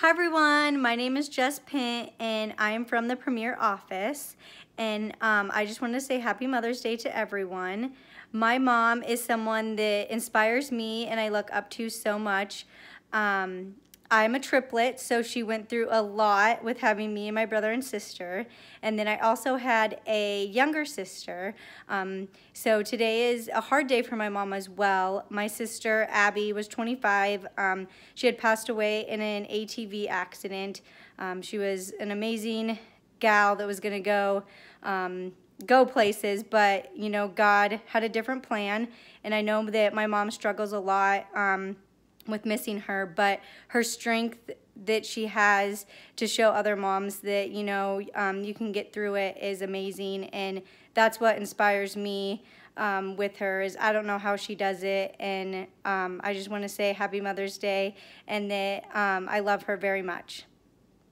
Hi everyone, my name is Jess Pint and I am from the Premier office and um, I just wanted to say happy Mother's Day to everyone. My mom is someone that inspires me and I look up to so much. Um, I'm a triplet, so she went through a lot with having me and my brother and sister. And then I also had a younger sister. Um, so today is a hard day for my mom as well. My sister, Abby, was 25. Um, she had passed away in an ATV accident. Um, she was an amazing gal that was going to go um, go places, but, you know, God had a different plan. And I know that my mom struggles a lot um, with missing her, but her strength that she has to show other moms that, you know, um, you can get through it is amazing. And that's what inspires me um, with her is I don't know how she does it. And um, I just want to say happy Mother's Day and that um, I love her very much.